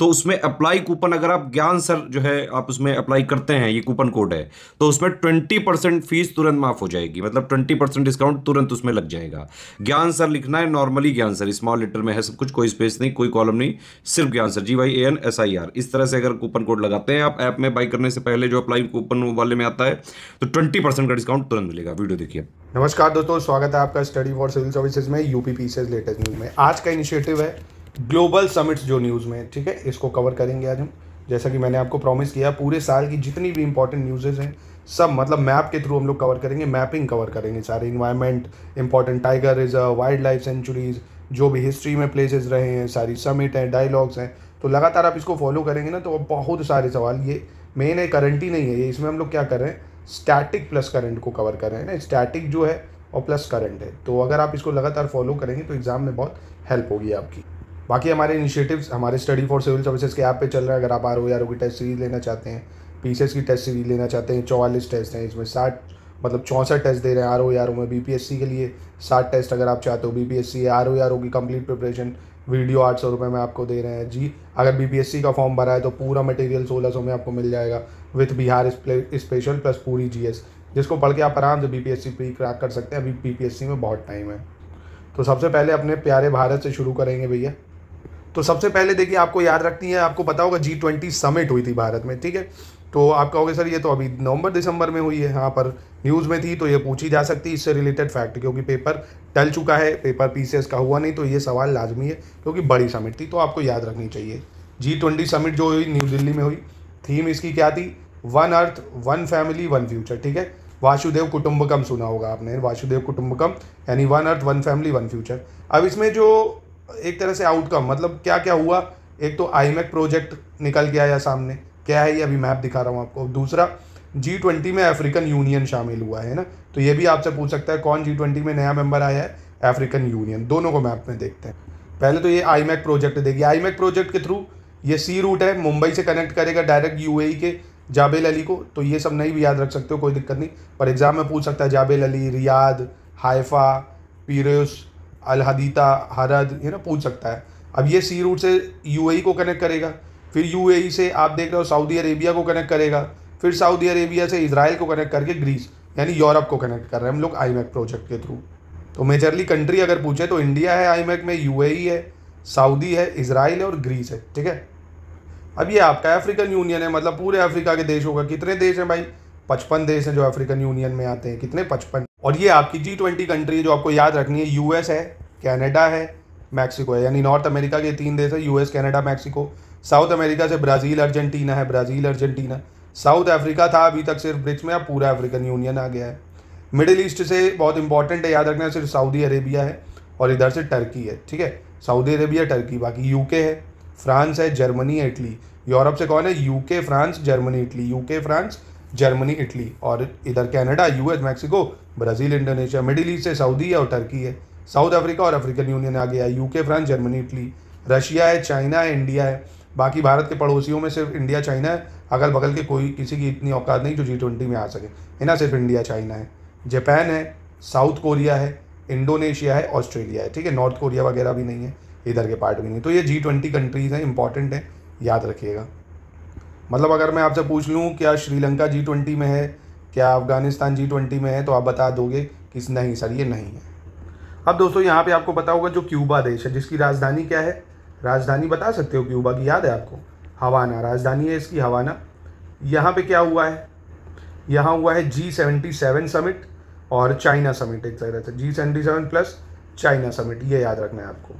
तो उसमें apply coupon अगर आप ज्ञान सर जो है आप उसमें अप्लाई करते हैं ये कूपन कोड है तो उसमें ट्वेंटी परसेंट फीस तुरंत माफ हो जाएगी मतलब ट्वेंटी परसेंट डिस्काउंट तुरंत उसमें लग जाएगा ज्ञान सर लिखना है नॉर्मली ज्ञान सर स्मॉल लेटर में है सब कुछ कोई स्पेस नहीं कोई कॉलम नहीं सिर्फ Gyan sir G Y A N S I R इस तरह से अगर कूपन कोड लगाते हैं आप ऐप में बाई करने से पहले जो अप्लाई कूपन वाले में आता है तो ट्वेंटी परसेंट का डिस्काउंट तुरंत मिलेगा वीडियो देखिए नमस्कार दोस्तों स्वागत है आपका स्टडी फॉर सिविल सर्विसेज में यूपीपी से लेटेस्ट न्यूज में आज का इनिशिएटिव है ग्लोबल समिट्स जो न्यूज़ में ठीक है इसको कवर करेंगे आज हम जैसा कि मैंने आपको प्रॉमिस किया पूरे साल की जितनी भी इंपॉर्टेंट न्यूज़ेज हैं सब मतलब मैप के थ्रू हम लोग कवर करेंगे मैपिंग कवर करेंगे सारे environment important tiger reserve wildlife sanctuaries जो भी हिस्ट्री में प्लेसेस रहे हैं सारी समिट हैं डायलॉग्स हैं तो लगातार आप इसको फॉलो करेंगे ना तो बहुत सारे सवाल ये मेन है करंट ही नहीं है ये इसमें हम लोग क्या कर रहे हैं स्टैटिक प्लस करंट को कवर कर रहे हैं ना स्टैटिक जो है और प्लस करंट है तो अगर आप इसको लगातार फॉलो करेंगे तो एग्ज़ाम में बहुत हेल्प होगी आपकी बाकी हमारे इनिशिएटिव्स हमारे स्टडी फॉर सिविल सर्विसेज के ऐप पे चल रहे हैं अगर आप आर ओ आर ओ की टेस्ट सीरीज लेना चाहते हैं एस की टेस्ट सीरीज लेना चाहते हैं चौवालीस टेस्ट हैं इसमें साठ मतलब चौंसठ टेस्ट दे रहे हैं आर ओ आर ओ में सी के लिए साठ टेस्ट अगर आप चाहते हो B P S C R O R O की कंप्लीट प्रिपरेशन वीडियो आठ सौ रुपये में आपको दे रहे हैं जी अगर बी पी एस सी का फॉर्म भरा है तो पूरा मटेरियल सोलह सौ में आपको मिल जाएगा विथ बिहार स्पेशल प्लस पूरी जी एस जिसको पढ़ के आप आराम से B P S C pre crack कर सकते हैं अभी बी पी एस सी में बहुत टाइम है तो सबसे पहले अपने प्यारे भारत से शुरू करेंगे भैया तो सबसे पहले देखिए आपको याद रखती है आपको पता होगा जी ट्वेंटी समिट हुई थी भारत में ठीक है तो आप कहोगे सर ये तो अभी नवंबर दिसंबर में हुई है यहाँ पर न्यूज़ में थी तो ये पूछी जा सकती है इससे रिलेटेड फैक्ट क्योंकि पेपर टल चुका है पेपर पीसीएस का हुआ नहीं तो ये सवाल लाजमी है क्योंकि बड़ी समिट थी तो आपको याद रखनी चाहिए जी ट्वेंटी समिट जो हुई न्यू दिल्ली में हुई थीम इसकी क्या थी one earth one family one future ठीक है वासुदेव कुटुंबकम सुना होगा आपने वासुदेव कुटुंबकम यानी one earth one family one future अब इसमें जो एक तरह से आउटकम मतलब क्या क्या हुआ एक तो आई प्रोजेक्ट निकल के आया सामने क्या है ये अभी मैप दिखा रहा हूँ आपको दूसरा जी ट्वेंटी में अफ्रीकन यूनियन शामिल हुआ है ना तो ये भी आपसे पूछ सकता है कौन जी ट्वेंटी में नया मेंबर आया है अफ्रीकन यूनियन दोनों को मैप में देखते हैं पहले तो ये आई प्रोजेक्ट देखिए आई प्रोजेक्ट के थ्रू ये सी रूट है मुंबई से कनेक्ट करेगा डायरेक्ट यू e के जाबेल अली को तो ये सब नहीं भी याद रख सकते हो कोई दिक्कत नहीं पर एग्ज़ाम में पूछ सकता है Jebel Ali Riyadh Haifa Piraeus Al Haditha Harad है ना पूछ सकता है अब ये सी रूट से यू को कनेक्ट करेगा फिर यू से आप देख रहे हो सऊदी अरेबिया को कनेक्ट करेगा फिर सऊदी अरेबिया से इसराइल को कनेक्ट करके ग्रीस यानी यूरोप को कनेक्ट कर रहे हैं हम लोग आई प्रोजेक्ट के थ्रू तो मेजरली कंट्री अगर पूछे तो इंडिया है आई में यू है सऊदी है इसराइल है और ग्रीस है ठीक है अब ये आपका अफ्रीकन यूनियन है मतलब पूरे अफ्रीका के देशों का कितने देश हैं भाई पचपन देश हैं जो अफ्रीकन यूनियन में आते हैं कितने पचपन और ये आपकी जी ट्वेंटी कंट्री है जो आपको याद रखनी है यूएस है कैनेडा है मैक्सिको है यानी नॉर्थ अमेरिका के तीन देश है US Canada Mexico South America से ब्राज़ील अर्जेंटीना है ब्राज़ील अर्जेंटीना साउथ अफ्रीका था अभी तक सिर्फ ब्रिक्स में अब पूरा अफ्रीकन यूनियन आ गया है मिडिल ईस्ट से बहुत इंपॉर्टेंट है याद रखना सिर्फ सऊदी अरेबिया है और इधर से टर्की है ठीक है सऊदी अरेबिया टर्की बाकी यूके है फ्रांस है जर्मनी है इटली यूरोप से कौन है UK France Germany Italy UK France Germany Italy और इधर U US Mexico Brazil Indonesia middle east है सऊदी है और टर्की है साउथ अफ्रीका और अफ्रीकन यूनियन आ गया है UK France Germany Italy Russia है चाइना है इंडिया है बाकी भारत के पड़ोसियों में सिर्फ इंडिया चाइना है अगल बगल के कोई किसी की इतनी औकात नहीं जो जी ट्वेंटी में आ सके है ना सिर्फ इंडिया चाइना है जापान है साउथ कोरिया है इंडोनेशिया है ऑस्ट्रेलिया है ठीक है नॉर्थ कोरिया वगैरह भी नहीं है इधर के पार्ट भी नहीं तो ये जी ट्वेंटी कंट्रीज़ हैं इंपॉर्टेंट हैं याद रखिएगा मतलब अगर मैं आपसे पूछ लूँ क्या श्रीलंका जी ट्वेंटी में है क्या अफ़गानिस्तान जी ट्वेंटी में है तो आप बता दोगे कि नहीं सर ये नहीं है अब दोस्तों यहाँ पे आपको पता होगा जो क्यूबा देश है जिसकी राजधानी क्या है राजधानी बता सकते हो क्यूबा की याद है आपको हवाना राजधानी है इसकी हवाना यहाँ पे क्या हुआ है यहाँ हुआ है जी सेवेंटी सेवन समिट और चाइना समिट एक तरह से G seventy seven plus China summit ये याद रखना है आपको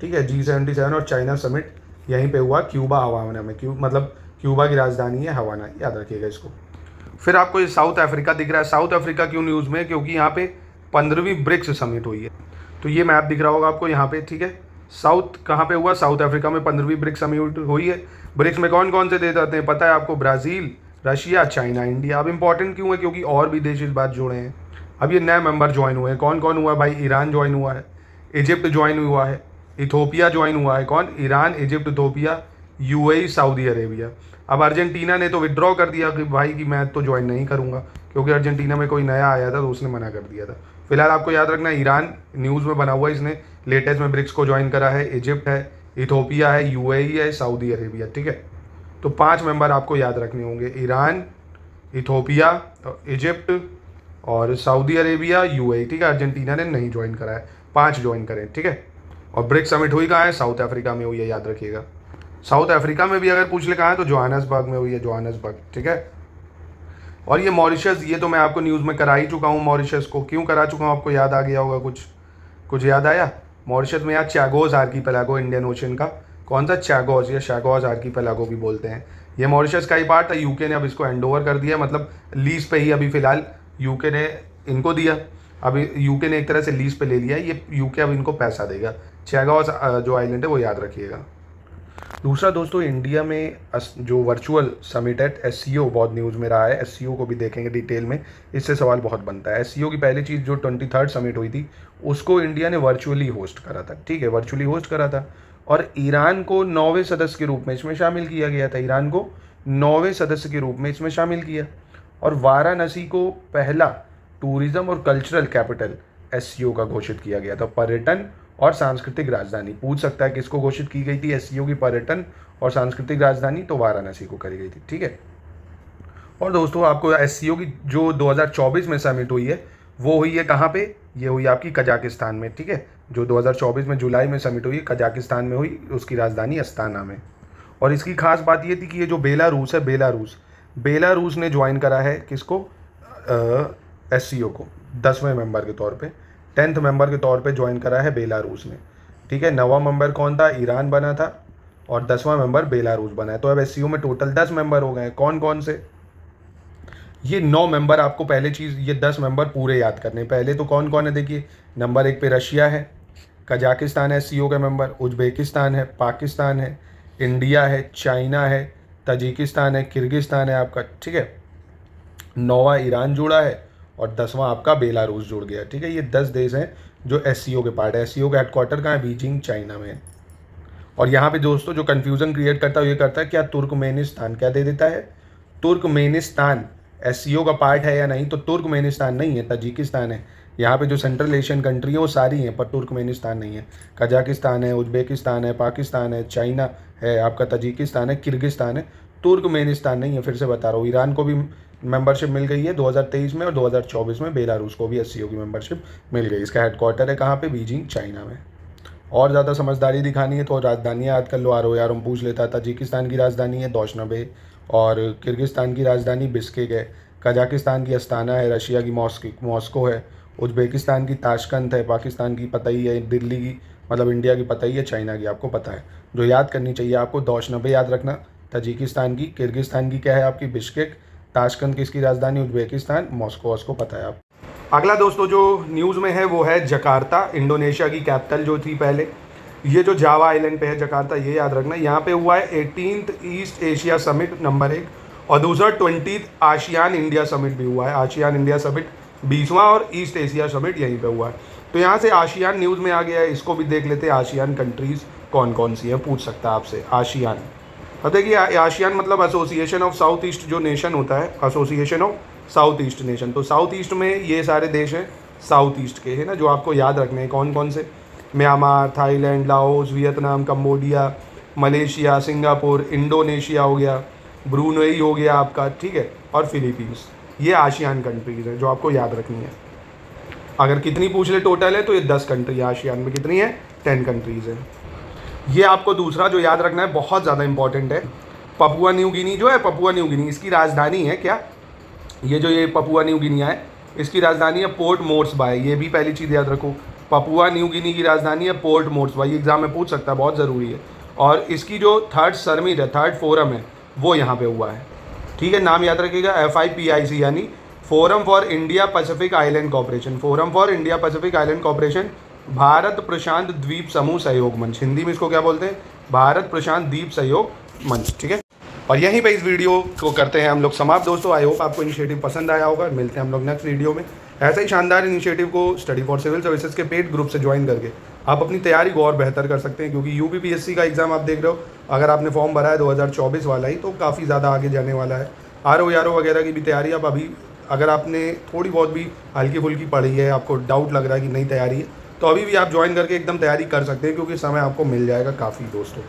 ठीक है जी सेवेंटी सेवन और चाइना समिट यहीं पे हुआ क्यूबा हवाना में क्यू मतलब क्यूबा की राजधानी है हवाना याद रखिएगा इसको फिर आपको ये साउथ अफ्रीका दिख रहा है साउथ अफ्रीका क्यों न्यूज़ में क्योंकि यहाँ पे पंद्रहवीं ब्रिक्स समिट हुई है तो ये मैप दिख रहा होगा आपको यहाँ पे ठीक है साउथ कहाँ पे हुआ साउथ अफ्रीका में पंद्रहवीं ब्रिक्स समिट हुई है ब्रिक्स में कौन कौन से देश आते हैं पता है आपको ब्राज़ील रशिया चाइना इंडिया अब इम्पॉर्टेंट क्यों है क्योंकि और भी देश इस बात जुड़े हैं अब ये नए मेम्बर ज्वाइन हुए हैं कौन कौन हुआ भाई ईरान ज्वाइन हुआ है इजिप्ट ज्वाइन हुआ है इथोपिया ज्वाइन हुआ है कौन Iran Egypt Ethiopia U Saudi Arabia अब अर्जेंटीना ने तो विदड्रॉ कर दिया कि भाई कि मैं तो ज्वाइन नहीं करूँगा क्योंकि अर्जेंटीना में कोई नया आया था तो उसने मना कर दिया था फिलहाल आपको याद रखना ईरान न्यूज़ में बना हुआ है इसने लेटेस्ट में ब्रिक्स को ज्वाइन करा है इजिप्ट है इथोपिया है यू e है सऊदी अरेबिया ठीक है तो पाँच मेंबर आपको याद रखने होंगे ईरान इथोपिया इजिप्ट और सऊदी अरेबिया यू ठीक है अर्जेंटीना ने नहीं ज्वाइन करा है पाँच ज्वाइन करें ठीक है और ब्रिक्स समिट हुई कहाँ है साउथ अफ्रीका में हुई है याद रखिएगा साउथ अफ्रीका में भी अगर पूछ ले कहा है तो जोहानसबर्ग में हुई है जोहानसबर्ग ठीक है और ये मॉरिशस ये तो मैं आपको न्यूज़ में करा ही चुका हूँ मॉरिशस को क्यों करा चुका हूँ आपको याद आ गया होगा कुछ कुछ याद आया मॉरिशस में यार Chagos archipelago Indian Ocean का कौन सा चैगोज या शैगोज आर्की पेलागो भी बोलते हैं ये मॉरिशस का ही पार्ट था यूके ने अब इसको हैंड कर दिया मतलब लीज पे ही अभी फ़िलहाल यूके ने इनको दिया अभी यूके ने एक तरह से लीज पे ले लिया ये यूके अब इनको पैसा देगा चैगोज जो आइलैंड है वो याद रखिएगा दूसरा दोस्तों इंडिया में जो वर्चुअल समिट है एस सी बहुत न्यूज़ में रहा है एस सी को भी देखेंगे डिटेल में इससे सवाल बहुत बनता है एस सी की पहली चीज़ जो ट्वेंटी थर्ड समिट हुई थी उसको इंडिया ने वर्चुअली होस्ट करा था ठीक है वर्चुअली होस्ट करा था और ईरान को नौवे सदस्य के रूप में इसमें शामिल किया गया था ईरान को नौवे सदस्य के रूप में इसमें शामिल किया और वाराणसी को पहला टूरिज़्म और कल्चरल कैपिटल एस का घोषित किया गया था पर्यटन और सांस्कृतिक राजधानी पूछ सकता है किसको घोषित की गई थी एस की पर्यटन और सांस्कृतिक राजधानी तो वाराणसी को करी गई थी ठीक है और दोस्तों आपको एस की जो 2024 में समिट हुई है वो हुई है कहाँ पे ये हुई आपकी कजाकिस्तान में ठीक है जो 2024 में जुलाई में समिट हुई कजाकिस्तान में हुई उसकी राजधानी अस्ताना में और इसकी खास बात ये थी कि ये जो बेलारूस है बेलारूस बेलारूस ने ज्वाइन करा है किसको एस को दसवें मेंबर के तौर पर टेंथ मेंबर के तौर पे ज्वाइन करा है बेलारूस ने ठीक है नवा मेंबर कौन था ईरान बना था और दसवां मेंबर बेलारूस बना है तो अब एस में टोटल दस मेंबर हो गए कौन कौन से ये नौ मेंबर आपको पहले चीज़ ये दस मेंबर पूरे याद करने पहले तो कौन कौन है देखिए नंबर एक पे रशिया है कजाकिस्तान है सी का मेंबर उज्बेकिस्तान है पाकिस्तान है इंडिया है चाइना है तजिकिस्तान है किर्गिस्तान है आपका ठीक है नोवा ईरान जुड़ा है और दसवां आपका बेलारूस जुड़ गया ठीक है ये दस देश हैं जो एस के पार्ट है एस सी ओ का हेडक्वार्टर कहाँ है बीजिंग चाइना में है और यहाँ पे दोस्तों जो कन्फ्यूज़न क्रिएट करता है ये करता है क्या तुर्कमेनिस्तान क्या दे देता है तुर्कमेनिस्तान एस का पार्ट है या नहीं तो तुर्कमेनिस्तान नहीं है तजिकिस्तान है यहाँ पे जो सेंट्रल एशियन कंट्री हैं वो सारी हैं पर तुर्कमेनिस्तान नहीं है कजाकिस्तान है उज्बेकिस्तान है पाकिस्तान है चाइना है आपका तजिकिस्तान है किर्गिस्तान है तुर्कमेनिस्तान नहीं है फिर से बता रहा हूँ ईरान को भी मेंबरशिप मिल गई है 2023 में और 2024 में बेलारूस को भी एस की मेंबरशिप मिल गई इसका हेडक्वार्टर है कहाँ पे बीजिंग चाइना में और ज़्यादा समझदारी दिखानी है तो राजधानी याद कर लो ओ यार हम पूछ लेता ताजिकिस्तान की राजधानी है दोशनबे और किर्गिस्तान की राजधानी बिस्केक है कजाकिस्तान की अस्ताना है रशिया की मॉस्को है उज्बेकिस्तान की ताशकंद है पाकिस्तान की पता ही है दिल्ली की मतलब इंडिया की पता ही है चाइना की आपको पता है जो याद करनी चाहिए आपको दोशनबे याद रखना तजिकिस्तान की किर्गिस्तान की क्या है आपकी बिश्केक ताशकंद किसकी राजधानी उज्बेकिस्तान मॉस्को उसको पता है आप अगला दोस्तों जो न्यूज़ में है वो है जकार्ता इंडोनेशिया की कैपिटल जो थी पहले ये जो जावा आइलैंड पे है जकार्ता ये याद रखना यहाँ पे हुआ है एटीनथ ईस्ट एशिया समिट नंबर एक और दूसरा ट्वेंटी आशियान इंडिया समिट भी हुआ है आशियान इंडिया समिट बीसवां और ईस्ट एशिया समिट यहीं पे हुआ है तो यहाँ से आशियान न्यूज़ में आ गया है इसको भी देख लेते हैं आशियान कंट्रीज़ कौन कौन सी हैं पूछ सकता है आपसे आशियान पता है कि आशियान मतलब एसोसिएशन ऑफ साउथ ईस्ट जो नेशन होता है association of South East nation तो साउथ ईस्ट में ये सारे देश हैं साउथ ईस्ट के है ना जो आपको याद रखने हैं कौन कौन से Myanmar Thailand Laos Vietnam Cambodia Malaysia Singapore Indonesia हो गया ब्रूनई हो गया आपका ठीक है और फिलीपींस ये आशियान कंट्रीज़ हैं जो आपको याद रखनी है अगर कितनी पूछ ले टोटल है तो ये दस कंट्री आशियान में कितनी है टेन कंट्रीज़ हैं ये आपको दूसरा जो याद रखना है बहुत ज़्यादा इंपॉर्टेंट है पपुआ न्यू गिनी जो है पपुआ न्यू गिनी इसकी राजधानी है क्या ये जो ये पपुआ न्यू गिनिया है इसकी राजधानी है पोर्ट मोर्स बाय ये भी पहली चीज़ याद रखो पपुआ न्यू गिनी की राजधानी है पोर्ट मोर्स बाय ये एग्ज़ाम में पूछ सकता है बहुत ज़रूरी है और इसकी जो थर्ड सरमिट है थर्ड फोरम है वो यहाँ पे हुआ है ठीक है नाम याद रखिएगा F I P I C यानी forum for India Pacific island cooperation forum for India Pacific island cooperation Bharat प्रशांत द्वीप समूह सहयोग मंच हिंदी में इसको क्या बोलते हैं भारत प्रशांत द्वीप सहयोग मंच ठीक है और यहीं पे इस वीडियो को करते हैं हम लोग समाप्त दोस्तों आई होप आपको इनिशिएटिव पसंद आया होगा मिलते हैं हम लोग नेक्स्ट वीडियो में ऐसे ही शानदार इनिशिएटिव को स्टडी फॉर सिविल सर्विसेज के पेड ग्रुप से ज्वाइन करके आप अपनी तैयारी को और बेहतर कर सकते हैं क्योंकि यू का एग्ज़ाम आप देख रहे हो अगर आपने फॉर्म भरा है दो वाला ही तो काफ़ी ज़्यादा आगे जाने वाला है आर ओ वगैरह की भी तैयारी आप अभी अगर आपने थोड़ी बहुत भी हल्की फुल्की पढ़ी है आपको डाउट लग रहा है कि नहीं तैयारी है तो अभी भी आप ज्वाइन करके एकदम तैयारी कर सकते हैं क्योंकि समय आपको मिल जाएगा काफ़ी दोस्तों